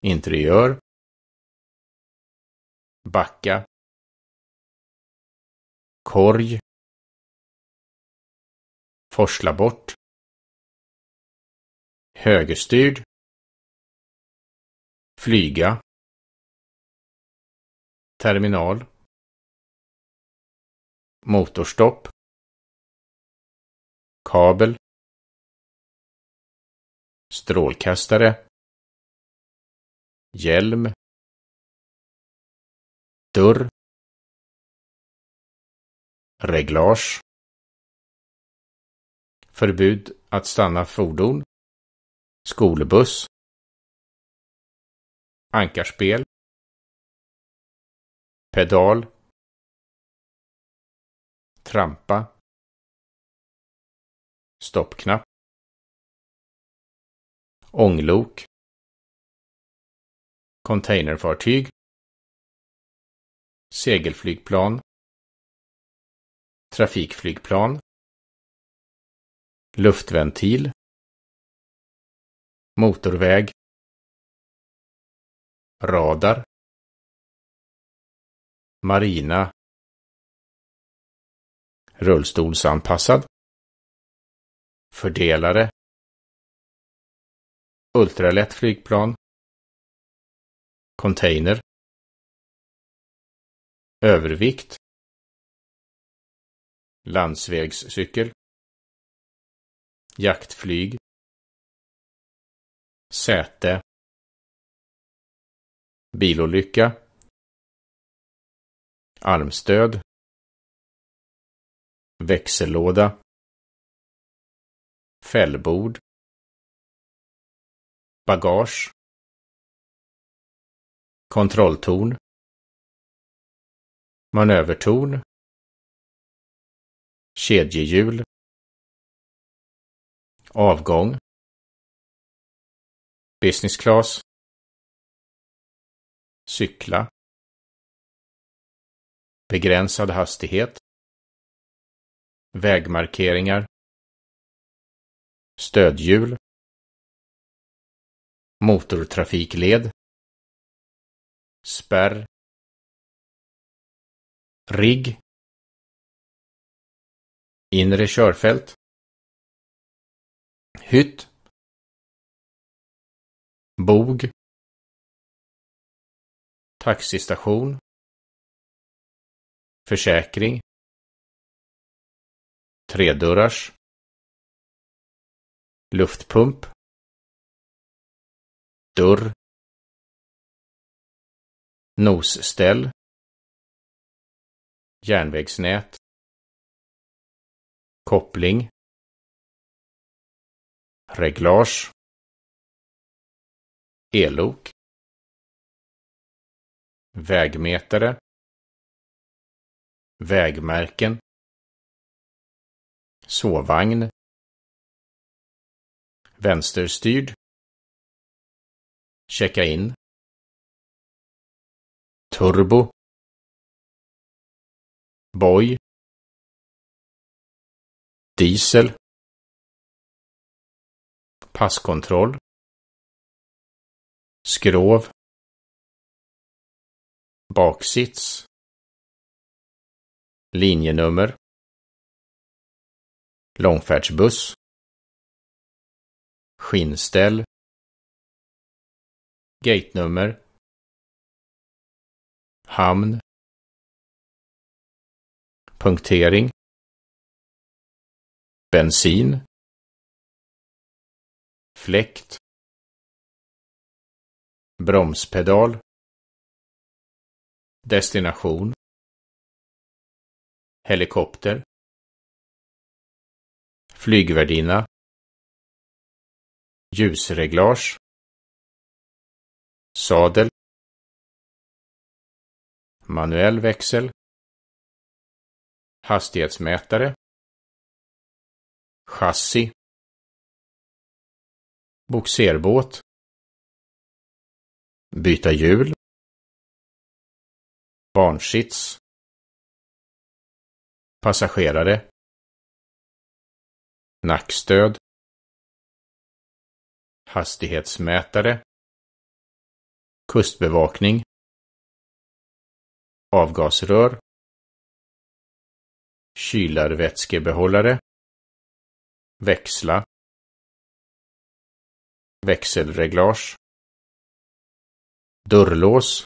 interiör backa korg forsla bort högerstyrd flyga terminal motorstopp kabel strålkastare hjälm dörr reglage förbud att stanna fordon skolbuss ankarspel pedal trampa stoppknapp ånglok containerfartyg segelflygplan trafikflygplan luftventil motorväg radar marina rullstolsanpassad fördelare ultralätt flygplan container övervikt landsvägscykel jaktflyg säte bilolycka armstöd växellåda fällbord bagage kontrolltorn manövertorn kedjehjul avgång business class cykla begränsad hastighet vägmarkeringar stödhjul motortrafikled spärr rigg inre körfält hytt bog taxistation försäkring tredörrars luftpump dörr Nosställ Järnvägsnät Koppling Reglage Elok Vägmätare Vägmärken Sovvagn Vänsterstyrd Checka in turbo Boy Diesel Passkontroll Skrov Baksits Linjenummer Långfärdsbuss Skinnställ Gatenummer hamn punktering bensin fläkt bromspedal destination helikopter flygvärdinna ljusreglage sadel manuell växel, hastighetsmätare, chassi, boxerbåt, byta hjul, barnsits, passagerare, nackstöd, hastighetsmätare, kustbevakning, avgasrör kylarvätskebehållare växla växelreglage dörrlås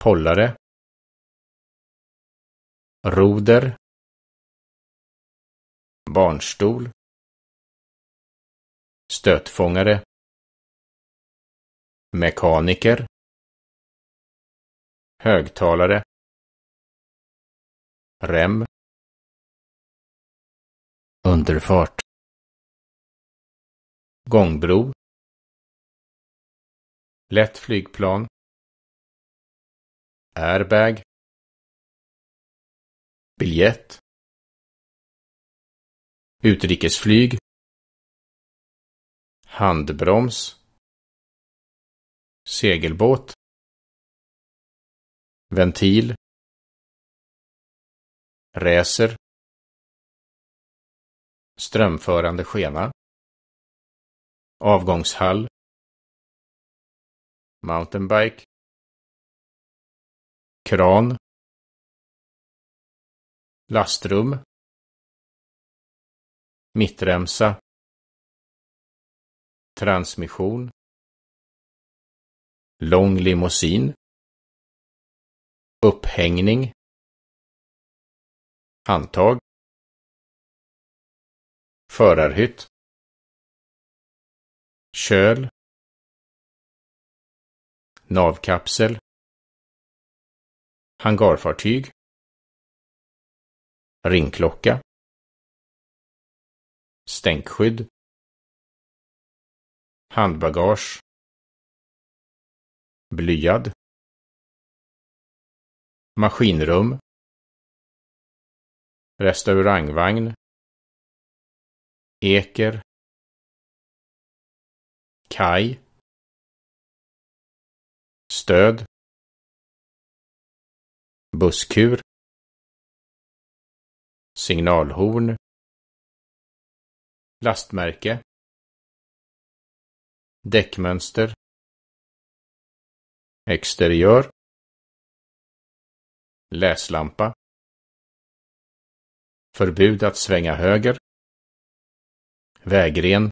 Pollare. roder barnstol stötfångare mekaniker högtalare rem underfart gångbro lätt flygplan airbag biljett utrikesflyg handbroms segelbåt ventil räser strömförande skena avgångshall mountainbike kran lastrum mittremsa transmission lång limousin upphängning handtag förarhytt köl navkapsel hangarfartyg ringklocka stänkskydd handbagage blyad maskinrum restaurangvagn Eker Kaj Stöd Busskur Signalhorn Lastmärke Däckmönster Exteriör läslampa förbud att svänga höger, vägren,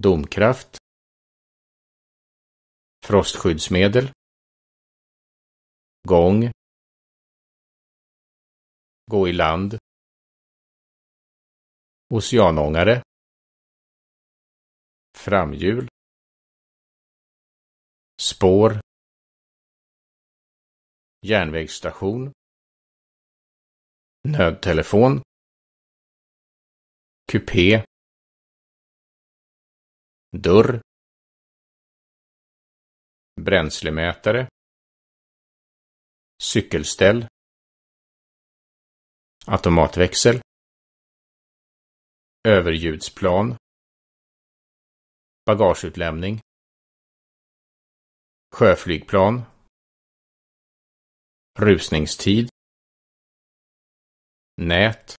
domkraft, frostskyddsmedel, gång, gå i land, oceanångare, framhjul, spår, järnvägsstation nödtelefon kupé dörr bränslemätare cykelställ automatväxel överljudsplan bagageutlämning sjöflygplan rusningstid nät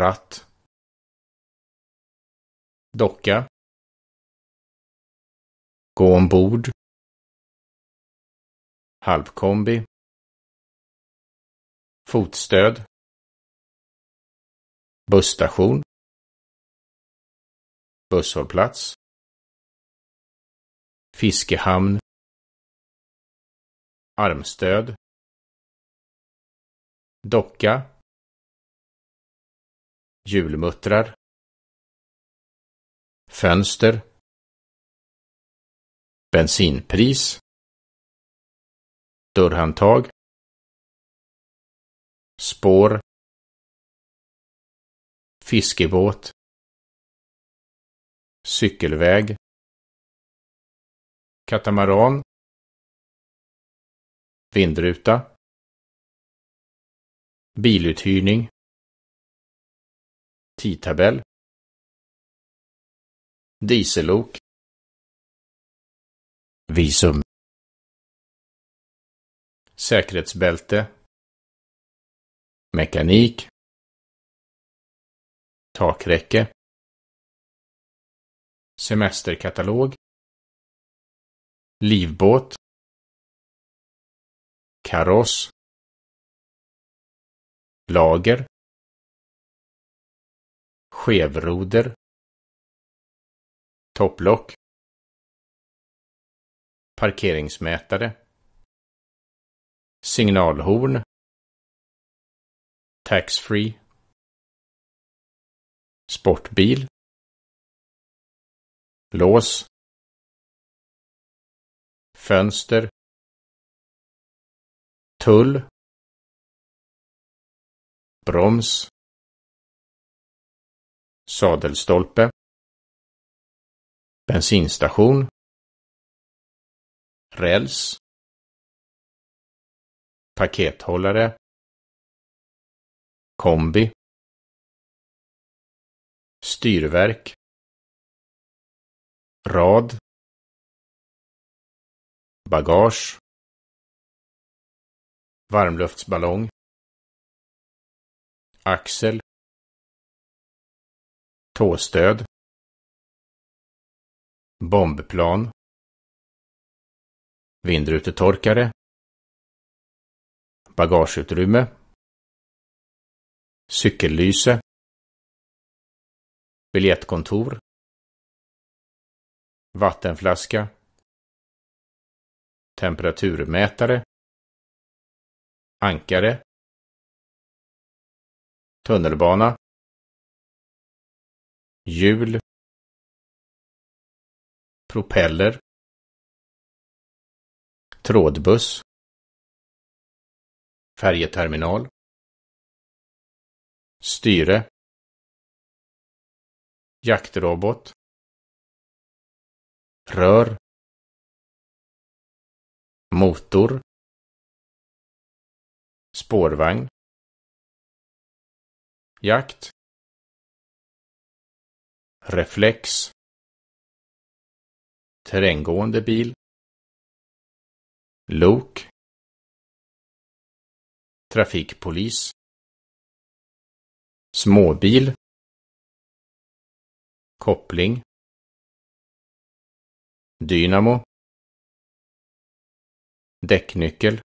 ratt docka gå ombord halvkombi fotstöd busstation busshållplats fiskehamn armstöd docka julmuttrar fönster bensinpris dörrhandtag spår fiskebåt cykelväg katamaran vindruta biluthyrning tidtabell diesellok visum säkerhetsbälte mekanik takräcke semesterkatalog livbåt kaross lager skevroder topplock parkeringsmätare signalhorn taxfree sportbil lås fönster tull broms sadelstolpe bensinstation räls pakethållare kombi styrverk rad bagage varmluftsballong axel tåstöd bombplan vindrutetorkare bagageutrymme cykellyse biljettkontor vattenflaska temperaturmätare ankare tunnelbana hjul propeller trådbuss färjeterminal styre jaktrobot rör motor spårvagn jakt reflex terränggående bil lok trafikpolis småbil koppling dynamo däcknyckel